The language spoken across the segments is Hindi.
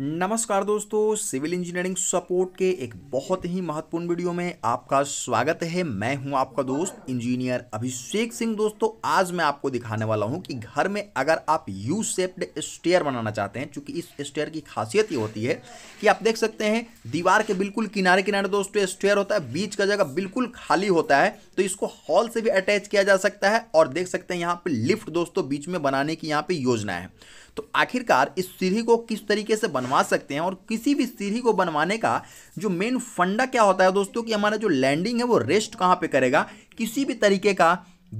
नमस्कार दोस्तों सिविल इंजीनियरिंग सपोर्ट के एक बहुत ही महत्वपूर्ण वीडियो में आपका स्वागत है मैं हूं आपका दोस्त इंजीनियर अभिषेक सिंह दोस्तों आज मैं आपको दिखाने वाला हूं कि घर में अगर आप यू सेप्ड स्टेयर बनाना चाहते हैं क्योंकि इस स्टेयर की खासियत ये होती है कि आप देख सकते हैं दीवार के बिल्कुल किनारे किनारे दोस्तों स्टेयर होता है बीच का जगह बिल्कुल खाली होता है तो इसको हॉल से भी अटैच किया जा सकता है और देख सकते हैं यहाँ पर लिफ्ट दोस्तों बीच में बनाने की यहाँ पर योजना है तो आखिरकार इस सीढ़ी को किस तरीके से बना बनवा सकते हैं और किसी भी सीढ़ी को बनवाने का जो मेन फंडा क्या होता है दोस्तों कि हमारा जो लैंडिंग है वो रेस्ट कहाँ पर करेगा किसी भी तरीके का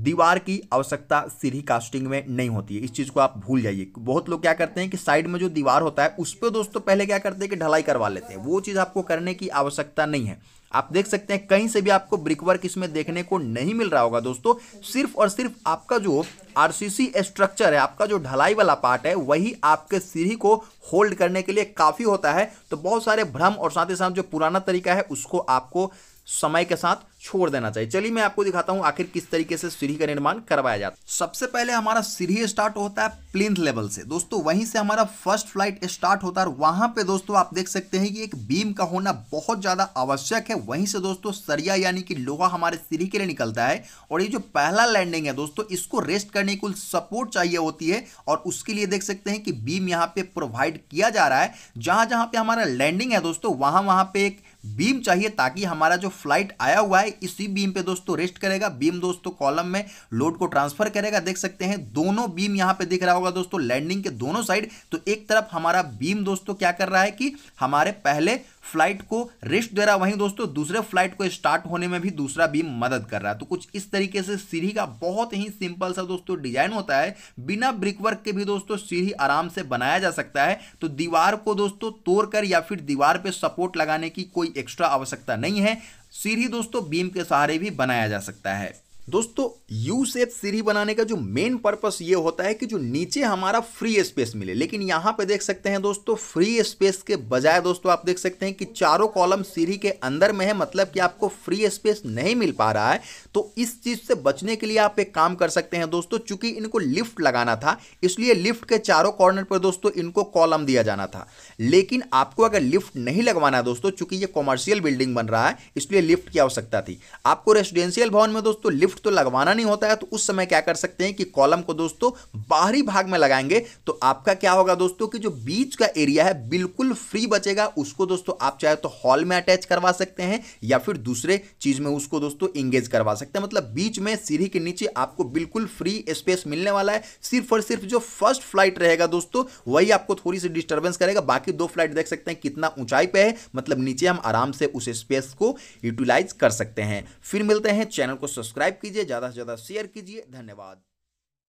दीवार की आवश्यकता सीढ़ी कास्टिंग में नहीं होती है इस चीज़ को आप भूल जाइए बहुत लोग क्या करते हैं कि साइड में जो दीवार होता है उस पर दोस्तों पहले क्या करते हैं कि ढलाई करवा लेते हैं वो चीज़ आपको करने की आवश्यकता नहीं है आप देख सकते हैं कहीं से भी आपको ब्रिकवर्क इसमें देखने को नहीं मिल रहा होगा दोस्तों सिर्फ और सिर्फ आपका जो आर स्ट्रक्चर है आपका जो ढलाई वाला पार्ट है वही आपके सीढ़ी को होल्ड करने के लिए काफ़ी होता है तो बहुत सारे भ्रम और साथ ही साथ जो पुराना तरीका है उसको आपको समय के साथ छोड़ देना चाहिए चलिए मैं आपको दिखाता हूं आखिर किस तरीके से सीढ़ी का निर्माण करवाया जाता है सबसे पहले हमारा सीढ़ी स्टार्ट होता है प्लिंथ लेवल से दोस्तों वहीं से हमारा फर्स्ट फ्लाइट स्टार्ट होता है और वहां पे दोस्तों आप देख सकते हैं कि एक बीम का होना बहुत ज्यादा आवश्यक है वहीं से दोस्तों सरिया यानी कि लोहा हमारे सीढ़ी के लिए निकलता है और ये जो पहला लैंडिंग है दोस्तों इसको रेस्ट करने की सपोर्ट चाहिए होती है और उसके लिए देख सकते हैं कि बीम यहाँ पे प्रोवाइड किया जा रहा है जहां जहां पे हमारा लैंडिंग है दोस्तों वहां वहां पर एक बीम चाहिए ताकि हमारा जो फ्लाइट आया हुआ है इसी बीम पे दोस्तों रेस्ट करेगा बीम दोस्तों कॉलम में लोड को ट्रांसफर करेगा देख सकते हैं दोनों बीम यहां पे दिख रहा होगा दोस्तों लैंडिंग के दोनों साइड तो एक तरफ हमारा बीम दोस्तों क्या कर रहा है कि हमारे पहले फ्लाइट को रेस्ट दे रहा है वहीं दोस्तों दूसरे फ्लाइट को स्टार्ट होने में भी दूसरा बीम मदद कर रहा है तो कुछ इस तरीके से सीढ़ी का बहुत ही सिंपल सा दोस्तों डिजाइन होता है बिना ब्रिक वर्क के भी दोस्तों सीढ़ी आराम से बनाया जा सकता है तो दीवार को दोस्तों तोड़कर या फिर दीवार पर सपोर्ट लगाने की कोई एक्स्ट्रा आवश्यकता नहीं है सीढ़ी दोस्तों बीम के सहारे भी बनाया जा सकता है दोस्तों यू शेप सीढ़ी बनाने का जो मेन पर्पस ये होता है कि जो नीचे हमारा फ्री स्पेस मिले लेकिन यहाँ पे देख सकते हैं दोस्तों फ्री स्पेस के बजाय दोस्तों आप देख सकते हैं कि चारों कॉलम सीढ़ी के अंदर में है मतलब कि आपको फ्री स्पेस नहीं मिल पा रहा है तो इस चीज़ से बचने के लिए आप एक काम कर सकते हैं दोस्तों चूंकि इनको लिफ्ट लगाना था इसलिए लिफ्ट के चारों कॉर्नर पर दोस्तों इनको कॉलम दिया जाना था लेकिन आपको अगर लिफ्ट नहीं लगवाना है दोस्तों चूंकि ये कॉमर्शियल बिल्डिंग बन रहा है इसलिए लिफ्ट की आवश्यकता थी आपको रेसिडेंशियल भवन में दोस्तों लिफ्ट लिफ्ट तो लगवाना नहीं होता है तो उस समय क्या कर सकते हैं कि कॉलम को दोस्तों बाहरी भाग में लगाएंगे तो आपका क्या होगा दोस्तों कि जो बीच का एरिया है बिल्कुल फ्री बचेगा उसको दोस्तों आप चाहे तो हॉल में अटैच करवा सकते हैं या फिर दूसरे चीज में उसको दोस्तों इंगेज करवा सकते हैं मतलब बीच में सीढ़ी के नीचे आपको बिल्कुल फ्री स्पेस मिलने वाला है सिर्फ और सिर्फ जो फर्स्ट फ्लाइट रहेगा दोस्तों वही आपको थोड़ी सी डिस्टर्बेंस करेगा बाकी दो फ्लाइट देख सकते हैं कितना ऊंचाई पर है मतलब नीचे हम आराम से उस स्पेस को यूटिलाइज कर सकते हैं फिर मिलते हैं चैनल को सब्सक्राइब कीजिए ज़्यादा से ज़्यादा शेयर कीजिए धन्यवाद